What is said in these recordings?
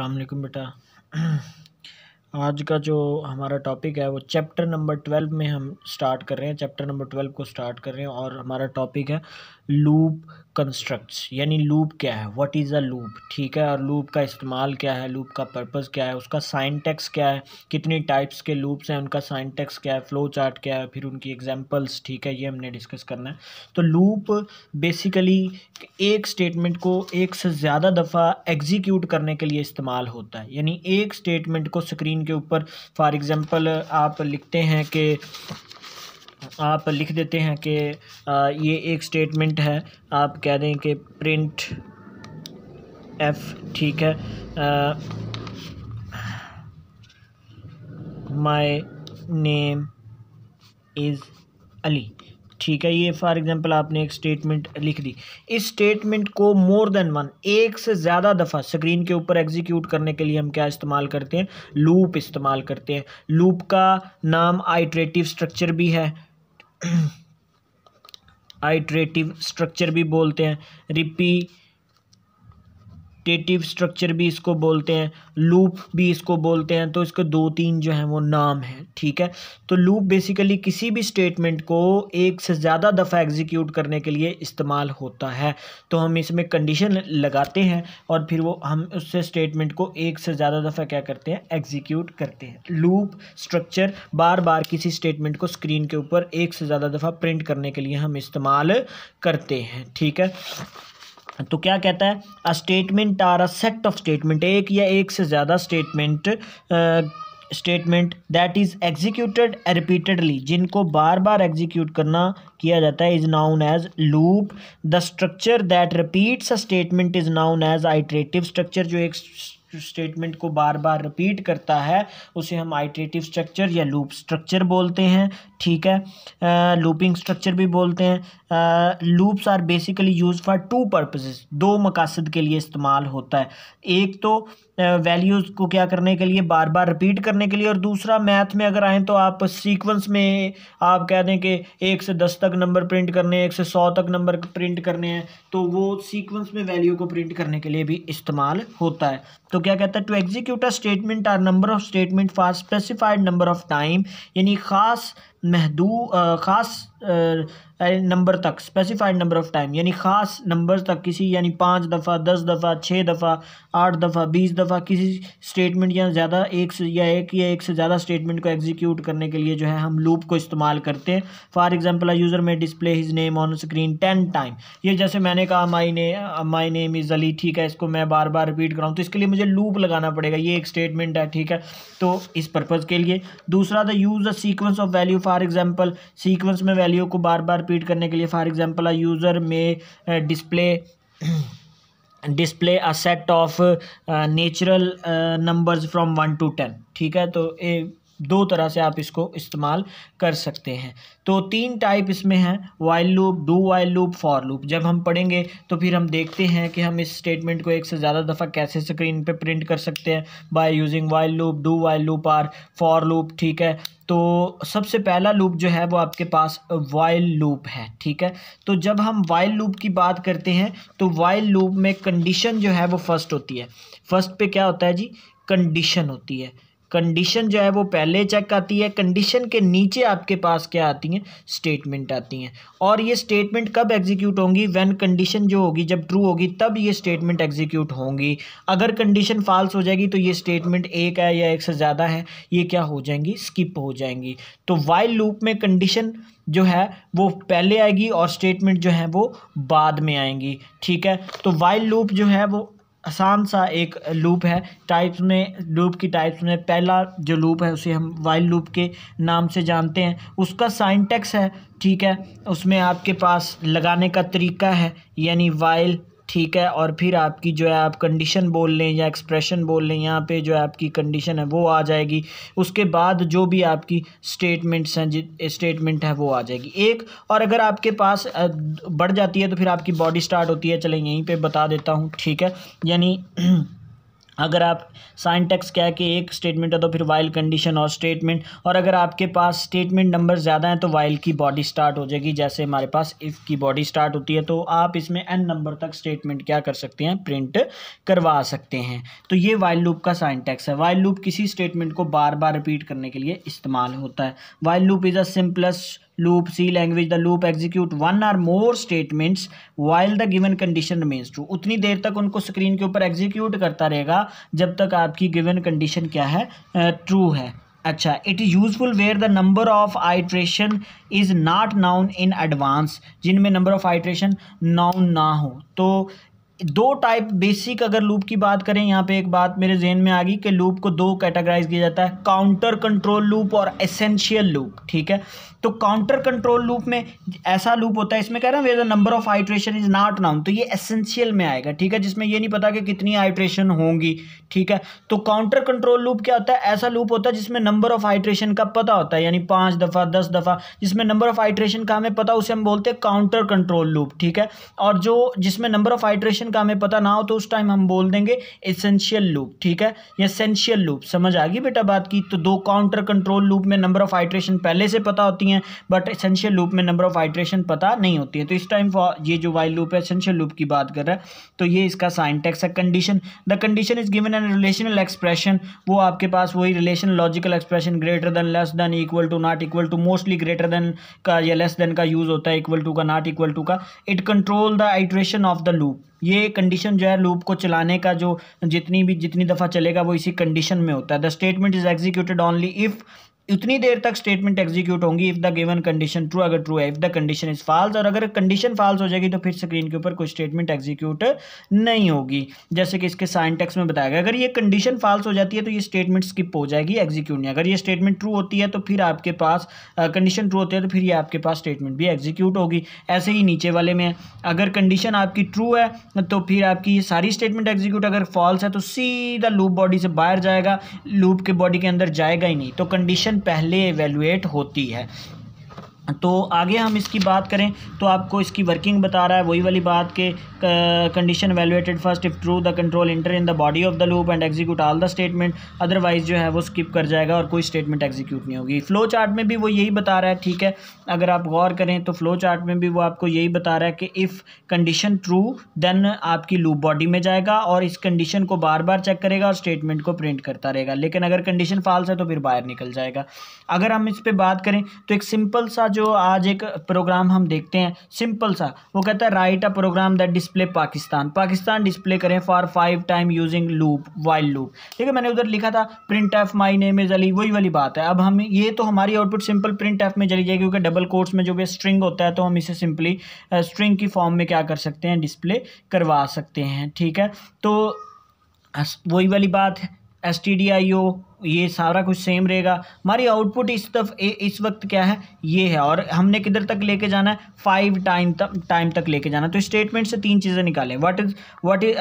अलकुम बेटा आज का जो हमारा टॉपिक है वो चैप्टर नंबर ट्वेल्व में हम स्टार्ट कर रहे हैं चैप्टर नंबर ट्वेल्व को स्टार्ट कर रहे हैं और हमारा टॉपिक है लूप कंस्ट्रक्ट्स यानी लूप क्या है व्हाट इज़ अ लूप ठीक है और लूप का इस्तेमाल क्या है लूप का पर्पस क्या है उसका साइंटेक्स क्या है कितनी टाइप्स के लूप्स हैं उनका साइंटेक्स क्या है फ्लो चार्ट क्या है फिर उनकी एग्जाम्पल्स ठीक है ये हमने डिस्कस करना है तो लूप बेसिकली एक स्टेटमेंट को एक से ज़्यादा दफ़ा एग्जीक्यूट करने के लिए इस्तेमाल होता है यानी एक स्टेटमेंट को स्क्रीन के ऊपर फॉर एग्ज़ाम्पल आप लिखते हैं कि आप लिख देते हैं कि ये एक स्टेटमेंट है आप कह दें कि प्रिंट एफ ठीक है माय नेम इज़ अली ठीक है ये फॉर एग्जांपल आपने एक स्टेटमेंट लिख दी इस स्टेटमेंट को मोर देन वन एक से ज़्यादा दफ़ा स्क्रीन के ऊपर एग्जीक्यूट करने के लिए हम क्या इस्तेमाल करते हैं लूप इस्तेमाल करते हैं लूप का नाम आइट्रेटिव स्ट्रक्चर भी है आइट्रेटिव स्ट्रक्चर भी बोलते हैं रिपी टेटिव स्ट्रक्चर भी इसको बोलते हैं लूप भी इसको बोलते हैं तो इसके दो तीन जो हैं वो नाम हैं ठीक है तो लूप बेसिकली किसी भी स्टेटमेंट को एक से ज़्यादा दफ़ा एग्जीक्यूट करने के लिए इस्तेमाल होता है तो हम इसमें कंडीशन लगाते हैं और फिर वो हम उससे स्टेटमेंट को एक से ज़्यादा दफ़ा क्या करते हैं एग्जीक्यूट करते हैं लूप स्ट्रक्चर बार बार किसी स्टेटमेंट को स्क्रीन के ऊपर एक से ज़्यादा दफ़ा प्रिंट करने के लिए हम इस्तेमाल करते हैं ठीक है तो क्या कहता है a statement or a set of statement एक या एक से ज़्यादा statement statement that is executed repeatedly जिनको बार बार एग्जीक्यूट करना किया जाता है is known as loop the structure that repeats a statement is known as iterative structure जो एक स्टेटमेंट को बार बार रिपीट करता है उसे हम आइट्रेटिव स्ट्रक्चर या लूप स्ट्रक्चर बोलते हैं ठीक है लूपिंग स्ट्रक्चर भी बोलते हैं loops are basically use for two purposes दो मकासद के लिए इस्तेमाल होता है एक तो वैल्यूज़ को क्या करने के लिए बार बार रिपीट करने के लिए और दूसरा मैथ में अगर आएँ तो आप सीक्वेंस में आप कह दें कि एक से दस तक नंबर प्रिंट करने हैं एक से सौ तक नंबर प्रिंट करने हैं तो वो सीक्वेंस में वैल्यू को प्रिंट करने के लिए भी इस्तेमाल होता है तो क्या कहता है to execute a statement or number of statement for specified number of time यानी ख़ास महदू ख़ास नंबर तक स्पेसिफाइड नंबर ऑफ़ टाइम यानी ख़ास नंबर तक किसी यानी पाँच दफ़ा दस दफ़ा छः दफ़ा आठ दफ़ा बीस दफ़ा किसी स्टेटमेंट या ज़्यादा एक से या एक या एक से ज़्यादा स्टेटमेंट को एग्जीक्यूट करने के लिए जो है हम लूप को इस्तेमाल करते हैं फॉर एग्जाम्पल यूज़र में display his name on screen ten time ये जैसे मैंने कहा माई ने माई नेम इज़ अली ठीक है इसको मैं बार बार रिपीट कराऊँ तो इसके लिए मुझे लूप लगाना पड़ेगा ये एक स्टेटमेंट है ठीक है तो इस पर्पज़ के लिए दूसरा था use the sequence of value for example sequence में वैल्यू वैल्यू को बार बार रिपीट करने के लिए फॉर एग्जांपल अ यूज़र में display display a set of natural numbers from one to ten ठीक है तो ए दो तरह से आप इसको इस्तेमाल कर सकते हैं तो तीन टाइप इसमें हैं while loop do while loop for loop जब हम पढ़ेंगे तो फिर हम देखते हैं कि हम इस स्टेटमेंट को एक से ज़्यादा दफ़ा कैसे स्क्रीन पे प्रिंट कर सकते हैं by using while loop do while loop or for loop ठीक है तो सबसे पहला लूप जो है वो आपके पास वाइल लूप है ठीक है तो जब हम वाइल लूप की बात करते हैं तो वाइल लूप में कंडीशन जो है वो फर्स्ट होती है फर्स्ट पे क्या होता है जी कंडीशन होती है कंडीशन जो है वो पहले चेक आती है कंडीशन के नीचे आपके पास क्या आती हैं स्टेटमेंट आती हैं और ये स्टेटमेंट कब एग्जीक्यूट होंगी व्हेन कंडीशन जो होगी जब ट्रू होगी तब ये स्टेटमेंट एग्जीक्यूट होंगी अगर कंडीशन फाल्स हो जाएगी तो ये स्टेटमेंट एक है या एक से ज़्यादा है ये क्या हो जाएंगी स्किप हो जाएंगी तो वाइल लूप में कंडीशन जो है वो पहले आएगी और स्टेटमेंट जो है वो बाद में आएंगी ठीक है तो वाइल लूप जो है वो आसान सा एक लूप है टाइप्स में लूप की टाइप्स में पहला जो लूप है उसे हम वाइल लूप के नाम से जानते हैं उसका साइंटेक्स है ठीक है उसमें आपके पास लगाने का तरीका है यानी वाइल ठीक है और फिर आपकी जो है आप कंडीशन बोल लें या एक्सप्रेशन बोल लें यहाँ पे जो आपकी कंडीशन है वो आ जाएगी उसके बाद जो भी आपकी स्टेटमेंट्स हैं स्टेटमेंट है वो आ जाएगी एक और अगर आपके पास बढ़ जाती है तो फिर आपकी बॉडी स्टार्ट होती है चले यहीं पर बता देता हूँ ठीक है यानी अगर आप साइंटेक्स क्या है कि एक स्टेटमेंट है तो फिर वाइल कंडीशन और स्टेटमेंट और अगर आपके पास स्टेटमेंट नंबर ज़्यादा हैं तो वाइल की बॉडी स्टार्ट हो जाएगी जैसे हमारे पास इफ़ की बॉडी स्टार्ट होती है तो आप इसमें एन नंबर तक स्टेटमेंट क्या कर सकते हैं प्रिंट करवा सकते हैं तो ये वाइल लूप का साइंटेक्स है वाइल लूप किसी स्टेटमेंट को बार बार रिपीट करने के लिए इस्तेमाल होता है while loop is a simplest loop c language the loop execute one or more statements while the given condition remains true उतनी देर तक उनको स्क्रीन के ऊपर एग्जीक्यूट करता रहेगा जब तक आपकी गिवन कंडीशन क्या है ट्रू uh, है अच्छा it is useful where the number of iteration is not known in advance जिनमें नंबर ऑफ आइट्रेशन नाउन ना हो तो दो टाइप बेसिक अगर लूप की बात करें यहाँ पे एक बात मेरे जहन में आ गई कि लूप को दो कैटेगराइज किया जाता है काउंटर कंट्रोल लूप और एसेंशियल लूप ठीक है तो काउंटर कंट्रोल लूप में ऐसा लूप होता है इसमें कह रहा हूँ where the number of iteration is not known तो ये एसेंशियल में आएगा ठीक है जिसमें ये नहीं पता कि कितनी आइट्रेशन होंगी ठीक है तो काउंटर कंट्रोल लूप क्या होता है ऐसा लूप होता है जिसमें नंबर ऑफ आइट्रेशन का पता होता है यानी पाँच दफ़ा दस दफ़ा जिसमें नंबर ऑफ आइट्रेशन का हमें पता उसे हम बोलते हैं काउंटर कंट्रोल लूप ठीक है और जो जिसमें नंबर ऑफ आइट्रेशन का हमें पता ना हो तो उस टाइम हम बोल देंगे एसेंशियल लूप ठीक है एसेंशियल लूप समझ आ गई बेटा बात की तो दो काउंटर कंट्रोल लूप में नंबर ऑफ हाइड्रेशन पहले से पता होती हैं बट एसेंशियल लूप में नंबर ऑफ हाइड्रेशन पता नहीं होती है तो इस टाइम ये जो वाइल लूप है एसेंशियल लूप की बात कर रहा है तो ये इसका साइंटेक्स है condition the condition is given an relational expression वो आपके पास वही relation logical expression greater than less than equal to not equal to mostly greater than का या लेस देन का यूज़ होता है इक्वल टू का नॉट इक्वल टू का it control the iteration of the loop ये ये कंडीशन जो है लूप को चलाने का जो जितनी भी जितनी दफ़ा चलेगा वो इसी कंडीशन में होता है the statement is executed only if उतनी देर तक स्टेटमेंट एग्जीक्यूट होंगी if the given condition true अगर ट्रू है if the condition is false और अगर कंडीशन फॉल्स हो जाएगी तो फिर स्क्रीन के ऊपर कोई स्टेटमेंट एग्जीक्यूट नहीं होगी जैसे कि इसके साइन टेक्स में बताया गया अगर ये कंडीशन फाल्स हो जाती है तो ये स्टेटमेंट स्किप हो जाएगी एग्जीक्यूट नहीं अगर ये स्टेटमेंट ट्रू होती है तो फिर आपके पास कंडीशन ट्रू होती है तो फिर ये आपके पास स्टेटमेंट भी एग्जीक्यूट होगी ऐसे ही नीचे वाले में अगर कंडीशन आपकी ट्रू है तो फिर आपकी ये सारी स्टेटमेंट एग्जीक्यूट अगर फॉल्स है तो सीधा लूप बॉडी से बाहर जाएगा लूप के बॉडी के अंदर जाएगा ही नहीं तो कंडीशन पहले एवेलुएट होती है तो आगे हम इसकी बात करें तो आपको इसकी वर्किंग बता रहा है वही वाली बात के condition evaluated first if true the control enter in the body of the loop and execute all the statement otherwise जो है वो स्किप कर जाएगा और कोई स्टेटमेंट एग्जीक्यूट नहीं होगी फ्लो चार्ट में भी वो यही बता रहा है ठीक है अगर आप गौर करें तो फ्लो चार्ट में भी वो आपको यही बता रहा है कि इफ़ कंडीशन ट्रू देन आपकी लूप बॉडी में जाएगा और इस कंडीशन को बार बार चेक करेगा और स्टेटमेंट को प्रिंट करता रहेगा लेकिन अगर कंडीशन फॉल्स है तो फिर बाहर निकल जाएगा अगर हम इस पर बात करें तो एक सिंपल सा जो आज एक प्रोग्राम हम देखते हैं सिंपल सा वो कहता है write a program that display Pakistan Pakistan display करें for five time using loop while loop ठीक है मैंने उधर लिखा था print f my name is Ali वही वाली बात है अब हम ये तो हमारी आउटपुट सिंपल प्रिंट एफ में चली जाएगी क्योंकि डबल कोर्ट्स में जो भी स्ट्रिंग होता है तो हम इसे सिंपली स्ट्रिंग की फॉर्म में क्या कर सकते हैं डिस्प्ले करवा सकते हैं ठीक है तो वही वाली बात है S T D I O ये सारा कुछ सेम रहेगा हमारी आउटपुट इस तरफ इस वक्त क्या है ये है और हमने किधर तक लेके जाना है फाइव टाइम तक टाइम तक लेके जाना तो स्टेटमेंट से तीन चीज़ें निकालें what is what is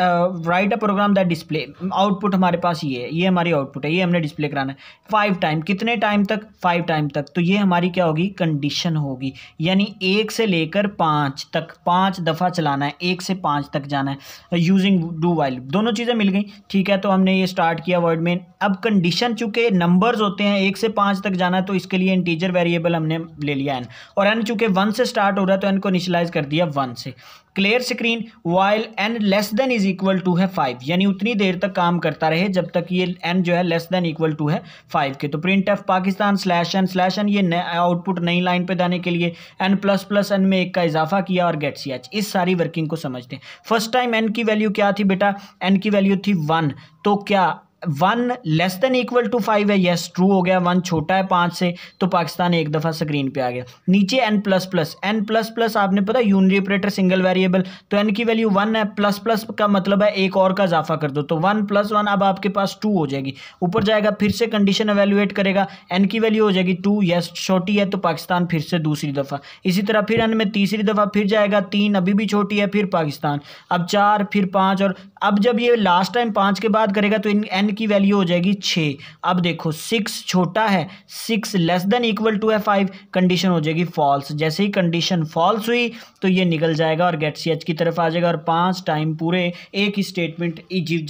write a program that display output हमारे पास ये है ये हमारी आउटपुट है ये हमने डिस्प्ले कराना है फाइव टाइम कितने टाइम तक फाइव टाइम तक तो ये हमारी क्या होगी कंडीशन होगी यानी एक से लेकर पाँच तक पाँच दफ़ा चलाना है एक से पाँच तक जाना है यूजिंग डू वाइल दोनों चीज़ें मिल गई ठीक है तो हमने ये स्टार्ट किया वर्ड में अब कंडीशन एन चूंकि नंबर्स होते हैं एक से पाँच तक जाना है तो इसके लिए इंटीजर वेरिएबल हमने ले लिया एन और एन चूंकि वन से स्टार्ट हो रहा है तो एन को इनिशलाइज कर दिया वन से clear screen while n less than is equal to है फाइव यानी उतनी देर तक काम करता रहे जब तक ये एन जो है लेस देन इक्वल टू है फाइव के तो print f Pakistan slash n slash n ये आउटपुट नई लाइन पे देने के लिए एन प्लस प्लस एन में एक का इजाफा किया और गेट सी एच इस सारी वर्किंग को समझते हैं फर्स्ट टाइम एन की वैल्यू क्या थी बेटा एन की वैल्यू थी वन तो क्या one less than equal to five है यस ट्रू हो गया वन छोटा है पाँच से तो पाकिस्तान एक दफ़ा स्क्रीन पे आ गया नीचे n plus plus n plus plus आपने पता यूनरी ऑपरेटर सिंगल वेरिएबल तो एन की वैल्यू वन है प्लस प्लस का मतलब है एक और का इजाफा कर दो तो वन प्लस वन अब आपके पास टू हो जाएगी ऊपर जाएगा फिर से कंडीशन एवेल्युएट करेगा एन की वैल्यू हो जाएगी टू यस छोटी है तो पाकिस्तान फिर से दूसरी दफ़ा इसी तरह फिर एन में तीसरी दफ़ा फिर जाएगा तीन अभी भी छोटी है फिर पाकिस्तान अब चार फिर पाँच और अब जब ये लास्ट टाइम पाँच के बाद करेगा तो इन एन की वैल्यू हो जाएगी छः अब देखो सिक्स छोटा है six less than equal to है फाइव कंडीशन हो जाएगी फॉल्स जैसे ही कंडीशन फॉल्स हुई तो ये निकल जाएगा और गेट सी एच की तरफ आ जाएगा और पाँच टाइम पूरे एक ही स्टेटमेंट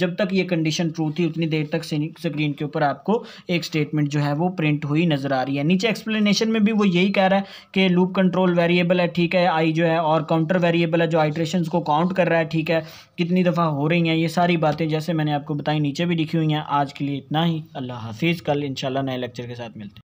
जब तक ये कंडीशन ट्रू थी उतनी देर तक स्क्रीन के ऊपर आपको एक स्टेटमेंट जो है वो प्रिंट हुई नज़र आ रही है नीचे एक्सप्लेनेशन में भी वो यही कह रहा है कि लूप कंट्रोल वेरिएबल है ठीक है आई जो है और काउंटर वेरिएबल है जो आइट्रेशन को काउंट कर रहा है ठीक है कितनी दफ़ा हो रही हैं ये सारी बातें जैसे मैंने आपको बताई नीचे भी लिखी हुई हैं आज के लिए इतना ही अल्लाह हाफिज़ कल इंशाल्लाह नए लेक्चर के साथ मिलते हैं